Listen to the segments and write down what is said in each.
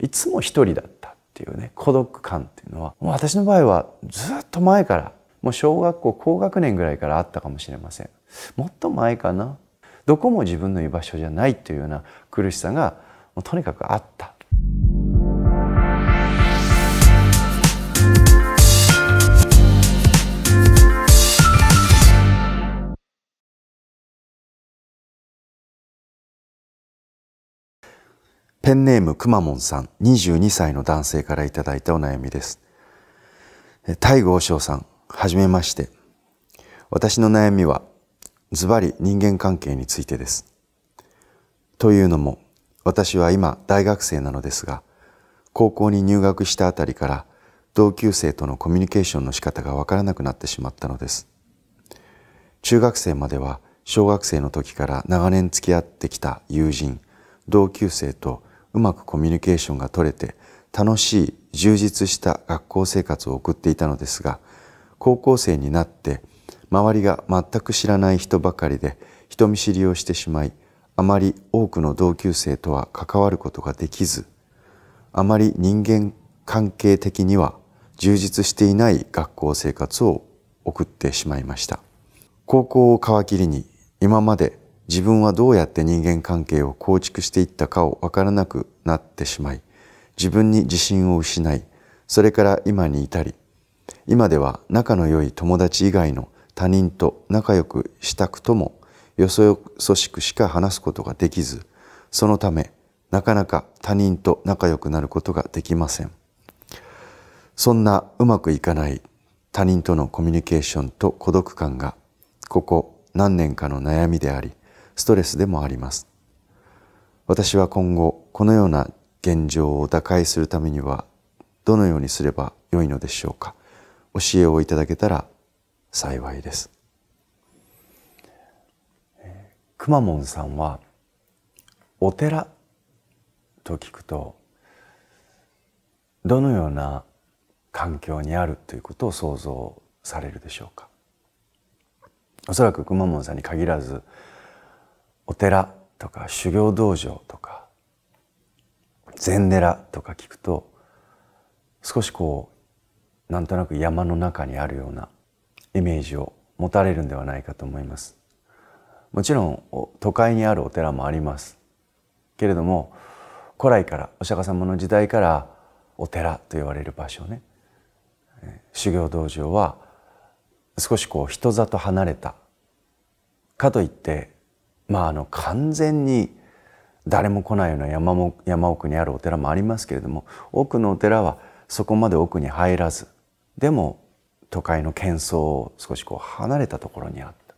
いつも一人だったっていうね孤独感っていうのはもう私の場合はずっと前からもう小学校高学年ぐらいからあったかもしれませんもっと前かなどこも自分の居場所じゃないというような苦しさがもうとにかくあったペンネームくまモンさん22歳の男性からいただいたお悩みです大和尚さんはじめまして私の悩みはズバリ人間関係についてですというのも私は今大学生なのですが高校に入学したあたりから同級生とのコミュニケーションの仕方がわからなくなってしまったのです中学生までは小学生の時から長年付き合ってきた友人同級生とうまくコミュニケーションが取れて楽しい充実した学校生活を送っていたのですが高校生になって周りが全く知らない人ばかりで人見知りをしてしまいあまり多くの同級生とは関わることができずあまり人間関係的には充実していない学校生活を送ってしまいました高校を皮切りに今まで自分はどうやって人間関係を構築していったかを分からなくなってしまい自分に自信を失いそれから今に至り今では仲の良い友達以外の他人と仲良くしたくともよそよそしくしか話すことができずそのためなかなか他人と仲良くなることができませんそんなうまくいかない他人とのコミュニケーションと孤独感がここ何年かの悩みでありストレスでもあります。私は今後、このような現状を打開するためには、どのようにすればよいのでしょうか。教えをいただけたら幸いです。くまモンさんは、お寺と聞くと、どのような環境にあるということを想像されるでしょうかおそらくくまモンさんに限らずお寺とか修行道場とか禅寺とか聞くと少しこうなんとなく山の中にあるようなイメージを持たれるんではないかと思いますもちろん都会にあるお寺もありますけれども古来からお釈迦様の時代からお寺と言われる場所ね修行道場は少しこう人里離れたかといってまあ、あの完全に誰も来ないような山も山奥にあるお寺もありますけれども奥のお寺はそこまで奥に入らずでも都会の喧騒を少しこう離れたところにあった、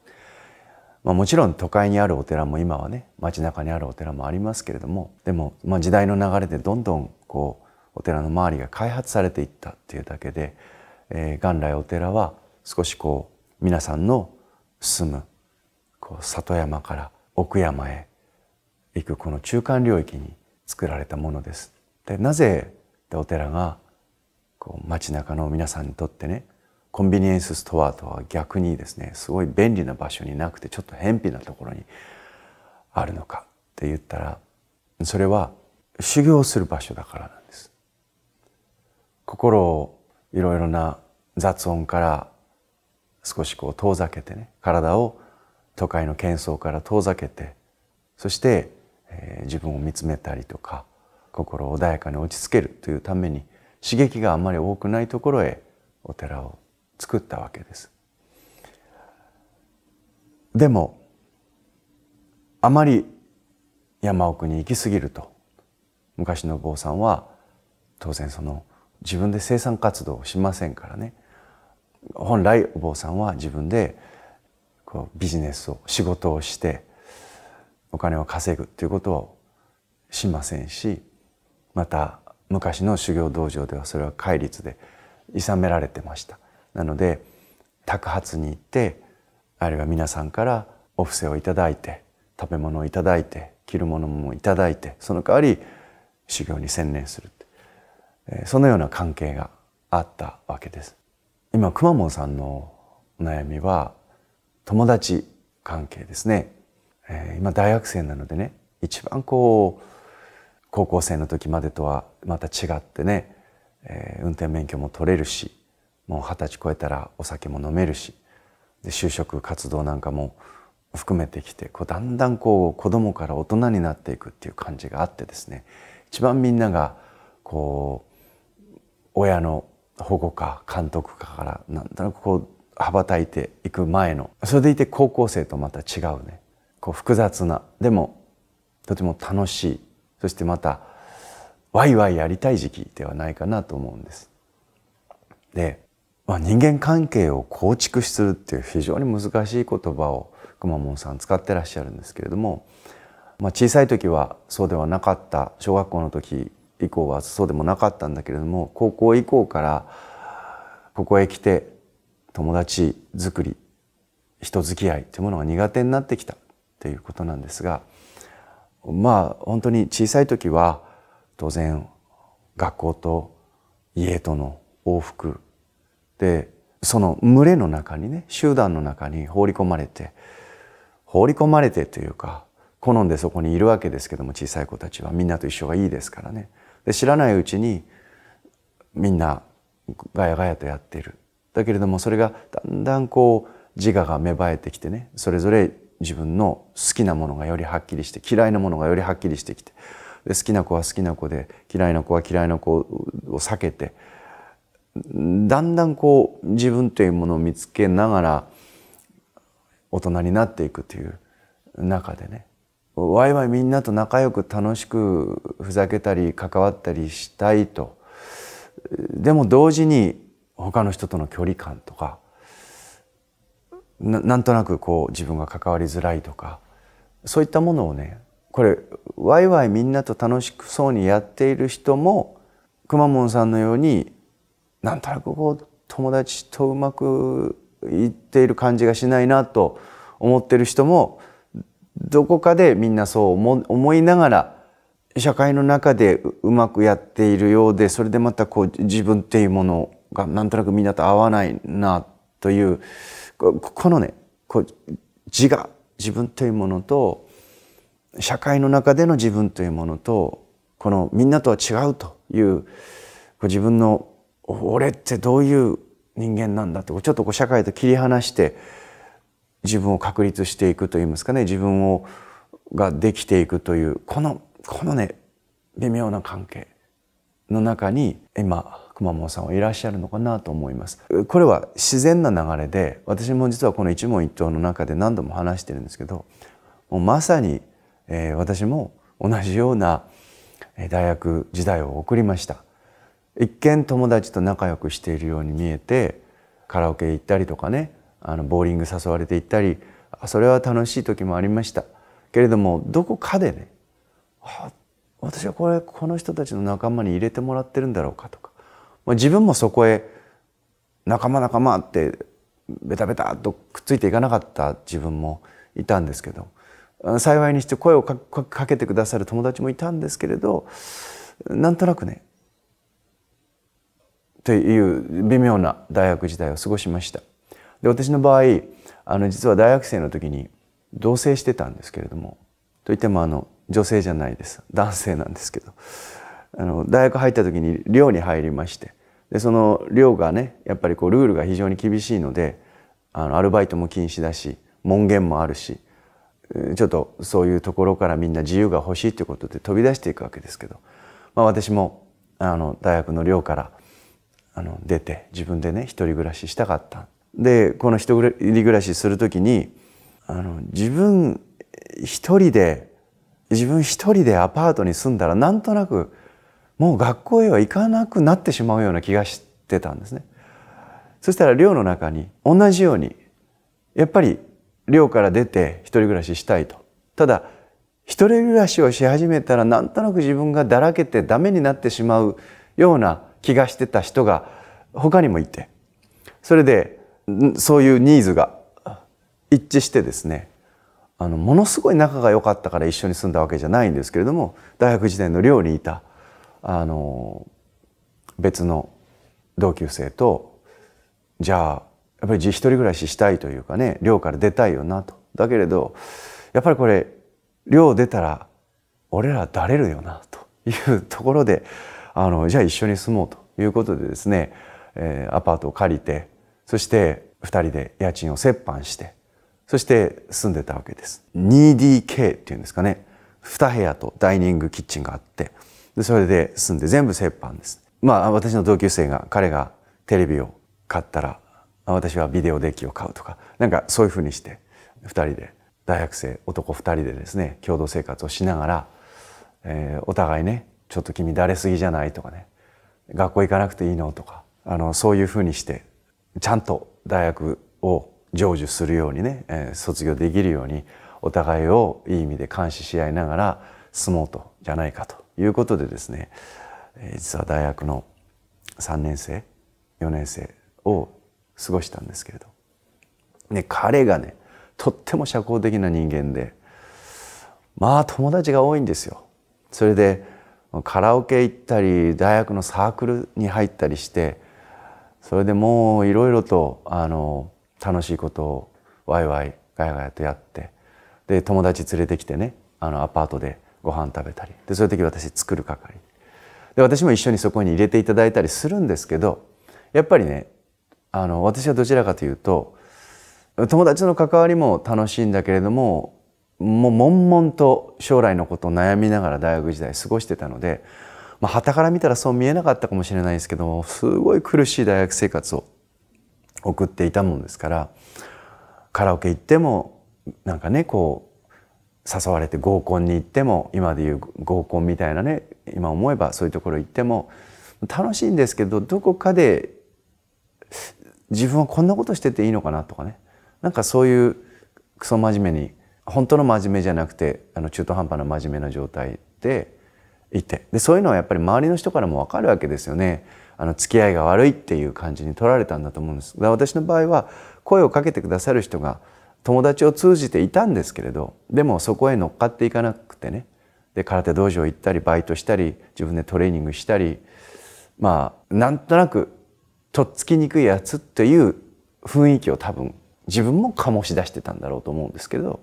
まあ、もちろん都会にあるお寺も今はね街中にあるお寺もありますけれどもでも、まあ、時代の流れでどんどんこうお寺の周りが開発されていったっていうだけで、えー、元来お寺は少しこう皆さんの住むこう里山から奥山へ行くこの中間領域に作られたものです。でなぜお寺がこう街中の皆さんにとってねコンビニエンスストアとは逆にですねすごい便利な場所になくてちょっと偏僻なところにあるのかって言ったらそれは修行する場所だからなんです。心をいろいろな雑音から少しこう遠ざけてね体を都会の喧騒から遠ざけてそして、えー、自分を見つめたりとか心穏やかに落ち着けるというために刺激があんまり多くないところへお寺を作ったわけです。でもあまり山奥に行き過ぎると昔の坊さんは当然その自分で生産活動をしませんからね本来お坊さんは自分でこうビジネスを仕事をしてお金を稼ぐということをしませんしまた昔の修行道場ではそれは戒律でさめられてましたなので宅発に行ってあるいは皆さんからお布施をいただいて食べ物をいただいて着るものもいただいてその代わり修行に専念するそのような関係があったわけです今くまモンさんの悩みは友達関係ですね、えー、今大学生なのでね一番こう高校生の時までとはまた違ってね、えー、運転免許も取れるしもう二十歳超えたらお酒も飲めるしで就職活動なんかも含めてきてこうだんだんこう子供から大人になっていくっていう感じがあってですね一番みんながこう親の保護か監督かからなんとなくこう羽ばたいていく前のそれでいて高校生とまた違うねこう複雑なでもとても楽しいそしてまたワイワイやりたい時期ではないかなと思うんです。で、まあ、人間関係を構築するっていう非常に難しい言葉をくまモンさん使ってらっしゃるんですけれども、まあ、小さい時はそうではなかった小学校の時以降はそうでもなかったんだけれども高校以降からここへ来て友達作り人付き合いというものが苦手になってきたということなんですがまあ本当に小さい時は当然学校と家との往復でその群れの中にね集団の中に放り込まれて放り込まれてというか好んでそこにいるわけですけども小さい子たちはみんなと一緒がいいですからねで知らないうちにみんなガヤガヤとやってるだけれどもそれがだんだんこう自我が芽生えてきてねそれぞれ自分の好きなものがよりはっきりして嫌いなものがよりはっきりしてきてで好きな子は好きな子で嫌いな子は嫌いな子を避けてだんだんこう自分というものを見つけながら大人になっていくという中でねワイワイみんなと仲良く楽しくふざけたり関わったりしたいとでも同時に他の人との距離感とかなんとなくこう自分が関わりづらいとかそういったものをねこれワイワイみんなと楽しくそうにやっている人もくまモンさんのようになんとなくこう友達とうまくいっている感じがしないなと思ってる人もどこかでみんなそう思思いながら社会の中でうまくやっているようでそれでまたこう自分っていうものがなんとなくみんなと合わないなというこのねこう自我自分というものと社会の中での自分というものとこのみんなとは違うという自分の俺ってどういう人間なんだってちょっとこう社会と切り離して自分を確立していくといいますかね自分をができていくというこのこのね微妙な関係の中に今熊本さんはいらっしゃるのかなと思いますこれは自然な流れで私も実はこの一問一答の中で何度も話してるんですけどもうまさに、えー、私も同じような大学時代を送りました一見友達と仲良くしているように見えてカラオケ行ったりとかねあのボーリング誘われて行ったりそれは楽しい時もありましたけれどもどこかでね私はこれこの人たちの仲間に入れてもらってるんだろうかとかまあ、自分もそこへ仲間仲間ってベタベタとくっついていかなかった自分もいたんですけど幸いにして声をかけてくださる友達もいたんですけれどなんとなくねという微妙な大学時代を過ごしましたで私の場合あの実は大学生の時に同棲してたんですけれどもといってもあの女性じゃないです男性なんですけどあの大学入った時に寮に入りましてでその寮がねやっぱりこうルールが非常に厳しいのであのアルバイトも禁止だし門限もあるしちょっとそういうところからみんな自由が欲しいということで飛び出していくわけですけど、まあ、私もあの大学の寮からあの出て自分でね一人暮らししたかった。でこの一人暮らしする時にあの自分一人で自分一人でアパートに住んだらなんとなくもう学校へは行かなくなってしまうような気がしてたんですね。そしたら寮の中に同じようにやっぱり寮から出て一人暮らししたいと。ただ一人暮らしをし始めたらなんとなく自分がだらけてダメになってしまうような気がしてた人が他にもいてそれでそういうニーズが一致してですねあのものすごい仲が良かったから一緒に住んだわけじゃないんですけれども大学時代の寮にいたあの別の同級生とじゃあやっぱり自一人暮らししたいというかね寮から出たいよなとだけれどやっぱりこれ寮出たら俺らだれるよなというところであのじゃあ一緒に住もうということでですね、えー、アパートを借りてそして2人で家賃を折半してそして住んでたわけです 2DK っていうんですかね2部屋とダイニングキッチンがあってでそれで住んで全部折半です。まあ私の同級生が彼がテレビを買ったら私はビデオデッキを買うとかなんかそういうふうにして2人で大学生男2人でですね共同生活をしながら、えー、お互いねちょっと君だれすぎじゃないとかね学校行かなくていいのとかあのそういうふうにしてちゃんと大学を成就するようにね、えー、卒業できるようにお互いをいい意味で監視し合いながら住もうとじゃないかということでですね実は大学の3年生4年生を過ごしたんですけれど、ね、彼がねとっても社交的な人間でまあ友達が多いんですよ。それでカラオケ行ったり大学のサークルに入ったりしてそれでもういろいろとあの楽しいことをワイワイガヤガヤとやってで友達連れてきてねあのアパートでご飯食べたりでそういう時私作る係で私も一緒にそこに入れていただいたりするんですけどやっぱりねあの私はどちらかというと友達の関わりも楽しいんだけれどももう悶々と将来のことを悩みながら大学時代過ごしてたのでまあから見たらそう見えなかったかもしれないですけどすごい苦しい大学生活を送っていたもんですからカラオケ行ってもなんかねこう誘われて合コンに行っても今でいう合コンみたいなね今思えばそういうところ行っても楽しいんですけどどこかで自分はこんなことしてていいのかなとかねなんかそういうクソ真面目に本当の真面目じゃなくてあの中途半端な真面目な状態でいてでそういうのはやっぱり周りの人からも分かるわけですよねあの付き合いが悪いっていう感じに取られたんだと思うんですだから私の場合は声をかけてくださる人が友達を通じていたんですけれどでもそこへ乗っかっていかなくてねで空手道場行ったりバイトしたり自分でトレーニングしたりまあなんとなくとっつきにくいやつっていう雰囲気を多分自分も醸し出してたんだろうと思うんですけど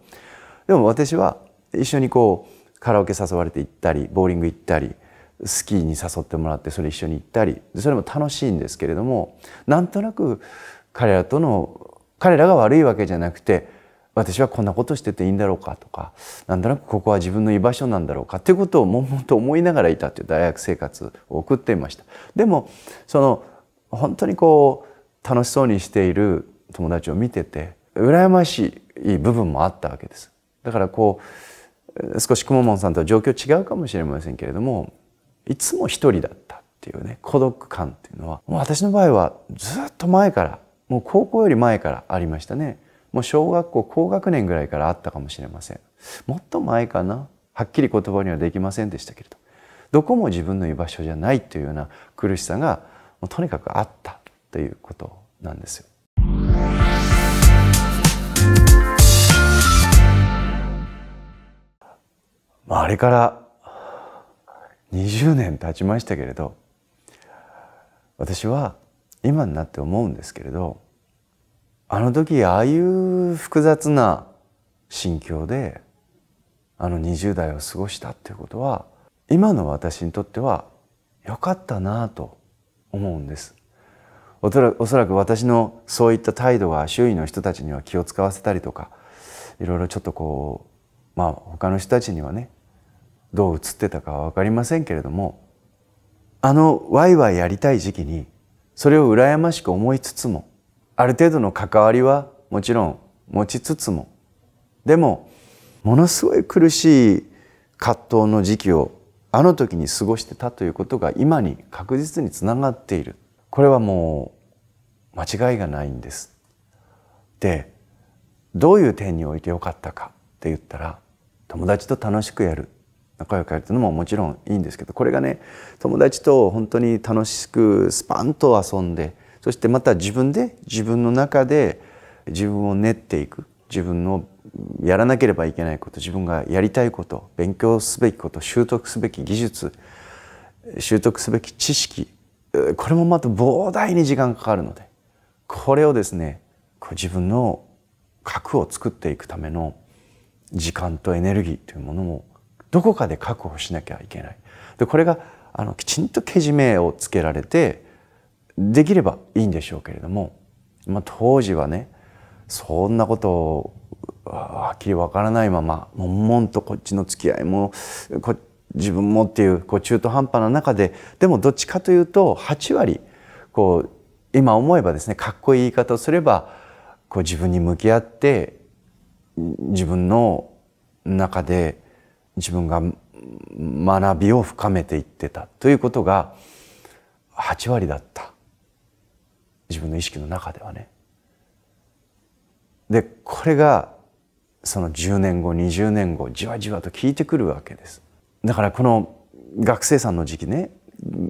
でも私は一緒にこうカラオケ誘われて行ったりボーリング行ったりスキーに誘ってもらってそれ一緒に行ったりそれも楽しいんですけれどもなんとなく彼らとの彼らが悪いわけじゃなくて私はこんなことしてていいんだろうかとかなんとなくここは自分の居場所なんだろうかっていうことを悶々と思いながらいたという大学生活を送っていましたでもその本当にこう楽しそうにしている友達を見てて羨ましい部分もあったわけですだからこう少しくももんさんとは状況違うかもしれませんけれどもいつも一人だったっていうね孤独感っていうのはもう私の場合はずっと前からもう高校より前からありましたね。もう小学校高学年ぐらいからあったかもしれませんもっと前かなはっきり言葉にはできませんでしたけれどどこも自分の居場所じゃないというような苦しさがもうとにかくあったということなんですよ。まあ、あれから20年経ちましたけれど私は今になって思うんですけれどあの時ああいう複雑な心境であの20代を過ごしたっていうことは今の私にとっては良かったなぁと思うんです。おそらく私のそういった態度が周囲の人たちには気を使わせたりとかいろいろちょっとこうまあ他の人たちにはねどう映ってたかは分かりませんけれどもあのワイワイやりたい時期にそれを羨ましく思いつつもある程度の関わりはもちろん持ちつつもでもものすごい苦しい葛藤の時期をあの時に過ごしてたということが今に確実につながっているこれはもう間違いがないんです。でどういう点においてよかったかって言ったら友達と楽しくやる仲良くやるっていうのももちろんいいんですけどこれがね友達と本当に楽しくスパンと遊んでそしてまた自分で自分の中で自分を練っていく自分のやらなければいけないこと自分がやりたいこと勉強すべきこと習得すべき技術習得すべき知識これもまた膨大に時間かかるのでこれをですね自分の核を作っていくための時間とエネルギーというものもどこかで確保しなきゃいけない。でこれがあのきちんとけじめをつけられてできればいいんでしょうけれども、まあ、当時はねそんなことをはっきりわからないまま悶々とこっちの付き合いも自分もっていうこう中途半端な中ででもどっちかというと8割こう今思えばですねかっこいい言い方をすればこう自分に向き合って自分の中で自分が学びを深めていってたということが8割だった自分の意識の中ではね。でこれがその10年後20年後じわじわと効いてくるわけです。だからこの学生さんの時期ね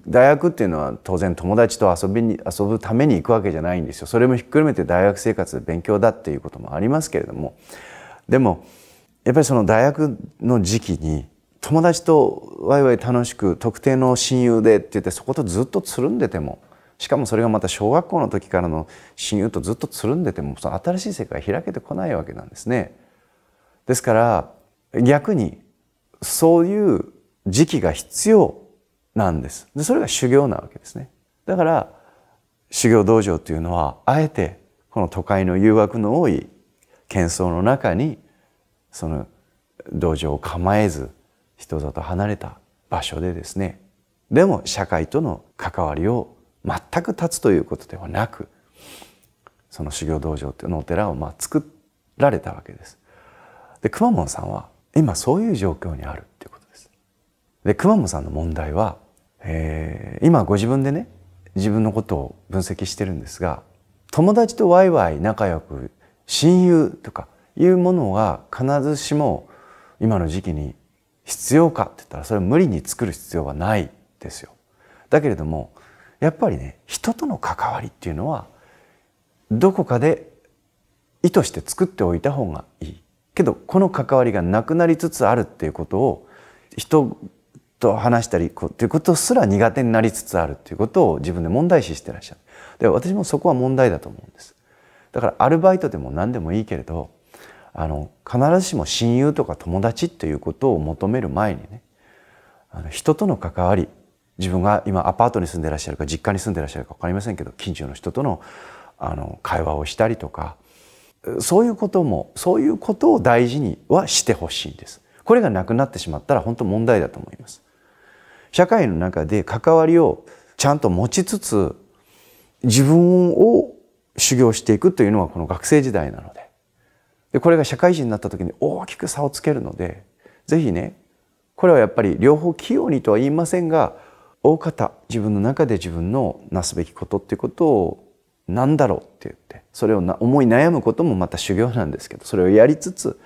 大学っていうのは当然友達と遊びに遊ぶために行くわけじゃないんですよそれもひっくるめて大学生活で勉強だっていうこともありますけれどもでもやっぱりその大学の時期に友達とワイワイ楽しく特定の親友でって言ってそことずっとつるんでてもしかもそれがまた小学校の時からの親友とずっとつるんでてもその新しい世界開けてこないわけなんですね。ですから逆にそういう時期が必要なんです。でそれが修行なわけですね。だから修行道場というのはあえてこの都会の誘惑の多い喧騒の中にその道場を構えず人里離れた場所でですねでも社会との関わりを全く立つということではなくその修行道場というのお寺をまあ作られたわけです。でくまモンさんは今そういう状況にあるっていうことです。でくまモンさんの問題は、えー、今ご自分でね自分のことを分析してるんですが友達とワイワイ仲良く親友とかいうものが必ずしも今の時期に必要かって言ったらそれ無理に作る必要はないですよ。だけれどもやっぱりね人との関わりっていうのはどこかで意図して作っておいた方がいいけどこの関わりがなくなりつつあるっていうことを人と話したりっていうことすら苦手になりつつあるっていうことを自分で問題視してらっしゃるで私もそこは問題だと思うんですだからアルバイトでも何でもいいけれどあの必ずしも親友とか友達っていうことを求める前にねあの人との関わり自分が今アパートに住んでらっしゃるか実家に住んでらっしゃるか分かりませんけど近所の人とのあの会話をしたりとかそういうこともそういうことを大事にはしてほしいんです。これがなくなってしまったら本当問題だと思います。社会の中で関わりをちゃんと持ちつつ自分を修行していくというのがこの学生時代なのででこれが社会人になった時に大きく差をつけるのでぜひねこれはやっぱり両方器用にとは言いませんが大方自分の中で自分のなすべきことっていうことを何だろうって言ってそれを思い悩むこともまた修行なんですけどそれをやりつつ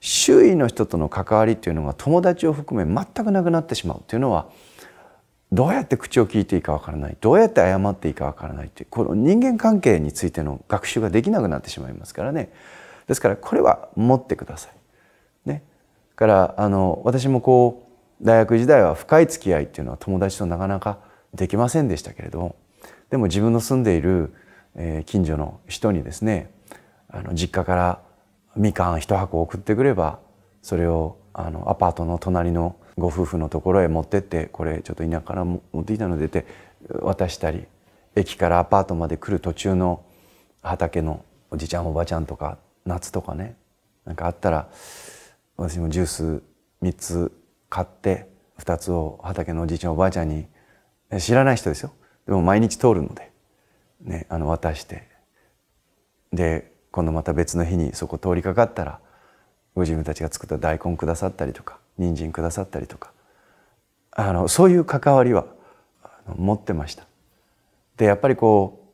周囲の人との関わりっていうのが友達を含め全くなくなってしまうっていうのはどうやって口を聞いていいかわからないどうやって謝っていいかわからないっていうこの人間関係についての学習ができなくなってしまいますからねですからこれは持ってください。ね、からあの私もこう大学時代は深い付き合いっていうのは友達となかなかできませんでしたけれどもでも自分の住んでいる近所の人にですねあの実家からみかん一箱送ってくればそれをあのアパートの隣のご夫婦のところへ持ってってこれちょっと田舎から持ってきたの出て渡したり駅からアパートまで来る途中の畑のおじちゃんおばちゃんとか夏とかねなんかあったら私もジュース3つ買って2つを畑のおじいちゃんおばあちゃんに知らない人ですよでも毎日通るので、ね、あの渡してで今度また別の日にそこ通りかかったらご自分たちが作った大根くださったりとか人参くださったりとかあのそういう関わりは持ってました。でやっぱりこ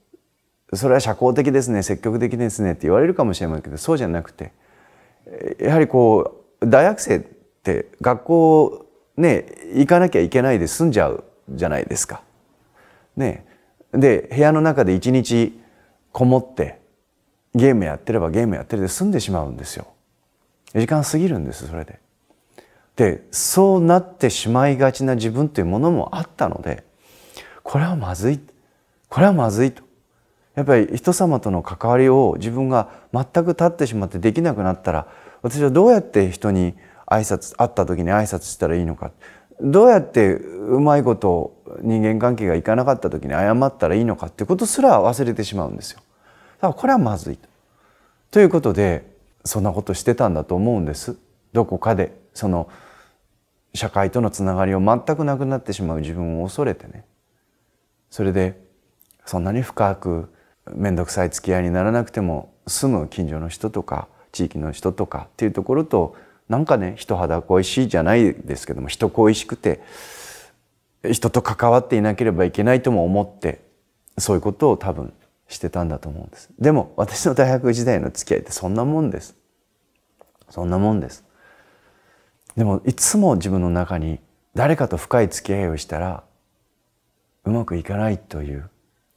うそれは社交的ですね積極的ですねって言われるかもしれないけどそうじゃなくてやはりこう大学生って学校ね行かなきゃいけないで済んじゃうじゃないですか。ね、で部屋の中で一日こもってゲームやってればゲームやってるで済んでしまうんですよ。時間過ぎるんですそれで。でそうなってしまいがちな自分というものもあったのでこれはまずいこれはまずいとやっぱり人様との関わりを自分が全く立ってしまってできなくなったら私はどうやって人に挨拶会った時に挨拶したらいいのかどうやってうまいこと人間関係がいかなかった時に謝ったらいいのかっていうことすら忘れてしまうんですよ。だからこれはまずいと。ということでそんなことしてたんだと思うんです。どこかでその社会とのつながりを全くなくなってしまう自分を恐れてね。それでそんなに深く面倒くさい付き合いにならなくても住む近所の人とか地域の人とかっていうところとなんかね人肌恋しいじゃないですけども人恋しくて人と関わっていなければいけないとも思ってそういうことを多分してたんだと思うんですでも私の大学時代の付き合いってそんなもんですそんなもんですでもいつも自分の中に誰かと深い付き合いをしたらうまくいかないという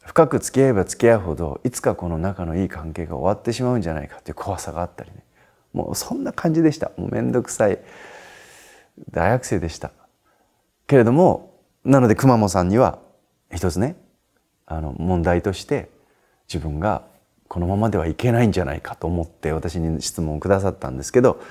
深く付き合えば付き合うほどいつかこの仲のいい関係が終わってしまうんじゃないかという怖さがあったりねもうそんな感じでした。もうめんどくさい大学生でした。けれども、なので熊本さんには一つね、あの問題として自分がこのままではいけないんじゃないかと思って私に質問をくださったんですけど、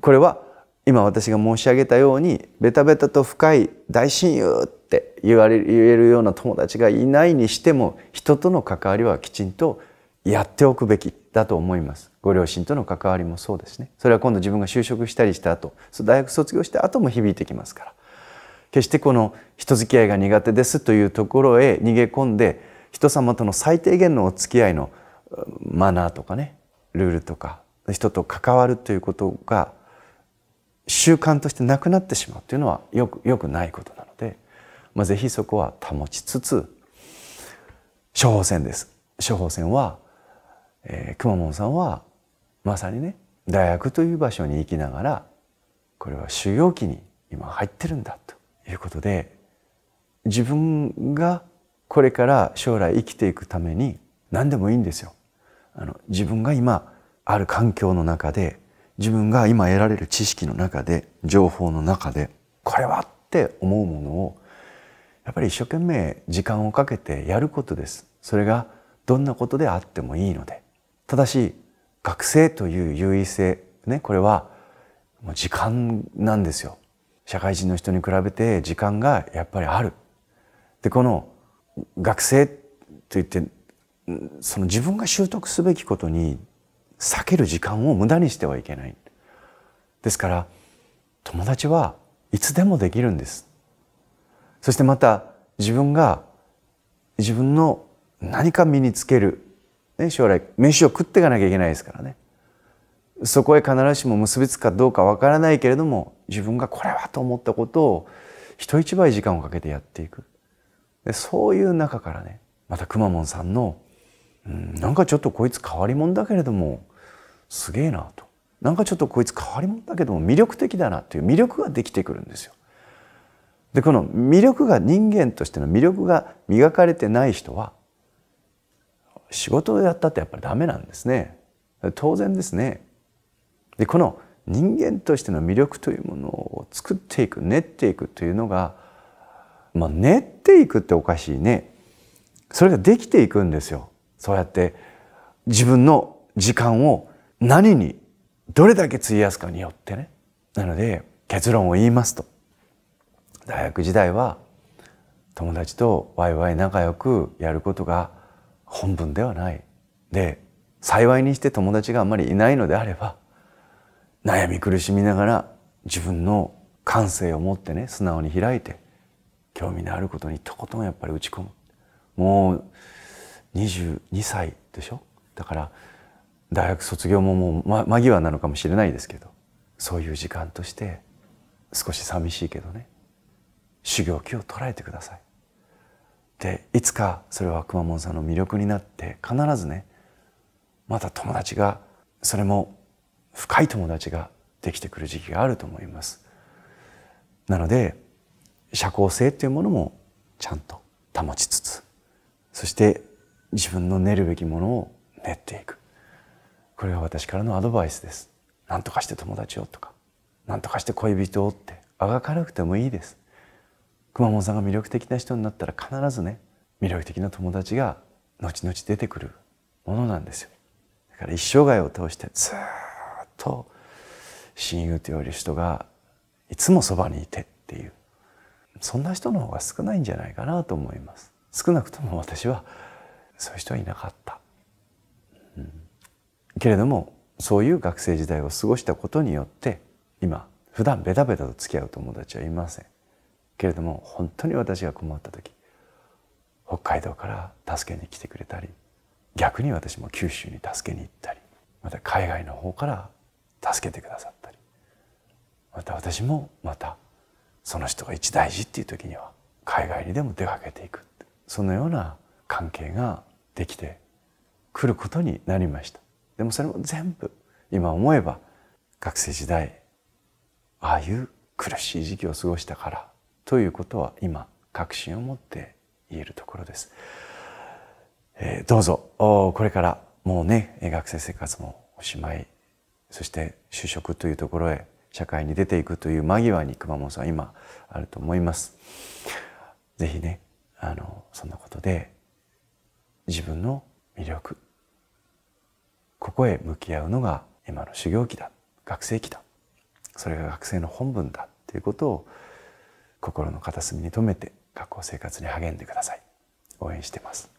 これは今私が申し上げたようにベタベタと深い大親友って言われ言えるような友達がいないにしても人との関わりはきちんとやっておくべきだと思います。ご両親との関わりもそうですねそれは今度自分が就職したりした後大学卒業した後も響いてきますから決してこの人付き合いが苦手ですというところへ逃げ込んで人様との最低限のお付き合いのマナーとかねルールとか人と関わるということが習慣としてなくなってしまうというのはよくよくないことなので、まあ、ぜひそこは保ちつつ処方箋です処方箋は、えー、くまモンさんはまさにね大学という場所に行きながらこれは修行期に今入ってるんだということで自分がこれから将来生きていくために何でもいいんですよ。あの自分が今ある環境の中で自分が今得られる知識の中で情報の中でこれはって思うものをやっぱり一生懸命時間をかけてやることです。それがどんなことであってもいいので。ただし学生という優位性、ね、これはもう時間なんですよ。社会人の人に比べて時間がやっぱりある。で、この学生といって、その自分が習得すべきことに避ける時間を無駄にしてはいけない。ですから、友達はいつでもできるんです。そしてまた自分が自分の何か身につけるね、将来飯を食っていかなきゃいけないですからねそこへ必ずしも結びつくかどうかわからないけれども自分がこれはと思ったことを人一倍時間をかけてやっていくでそういう中からねまたくまモンさんの、うん、なんかちょっとこいつ変わり者だけれどもすげえなとなんかちょっとこいつ変わり者だけども魅力的だなという魅力ができてくるんですよ。でこの魅力が人間としての魅力が磨かれてない人は仕事をやったってやっぱりダメなんですね当然ですねでこの人間としての魅力というものを作っていく練っていくというのがまあ練っていくっておかしいねそれができていくんですよそうやって自分の時間を何にどれだけ費やすかによってねなので結論を言いますと大学時代は友達とワイワイ仲良くやることが本文ではないで幸いにして友達があんまりいないのであれば悩み苦しみながら自分の感性を持ってね素直に開いて興味のあることにとことんやっぱり打ち込むもう22歳でしょだから大学卒業ももう、ま、間際なのかもしれないですけどそういう時間として少し寂しいけどね修行期を捉えてくださいでいつかそれはくまモンさんの魅力になって必ずねまた友達がそれも深い友達ができてくる時期があると思いますなので社交性っていうものもちゃんと保ちつつそして自分の練るべきものを練っていくこれが私からのアドバイスです何とかして友達をとか何とかして恋人をってあがかなくてもいいです熊本さんが魅力的な人になったら必ずね魅力的な友達が後々出てくるものなんですよだから一生涯を通してずっと親友という人がいつもそばにいてっていうそんな人の方が少ないんじゃないかなと思います少なくとも私はそういう人はいなかった、うん、けれどもそういう学生時代を過ごしたことによって今普段ベタベタと付き合う友達はいませんけれども本当に私が困った時北海道から助けに来てくれたり逆に私も九州に助けに行ったりまた海外の方から助けてくださったりまた私もまたその人が一大事っていう時には海外にでも出かけていくそのような関係ができてくることになりましたでもそれも全部今思えば学生時代ああいう苦しい時期を過ごしたからということは今確信を持って言えるところです。えー、どうぞこれからもうね学生生活もおしまいそして就職というところへ社会に出ていくという間際に熊本さん今あると思います。ぜひねあのそんなことで自分の魅力ここへ向き合うのが今の修行期だ学生期だそれが学生の本分だっていうことを心の片隅に留めて学校生活に励んでください応援してます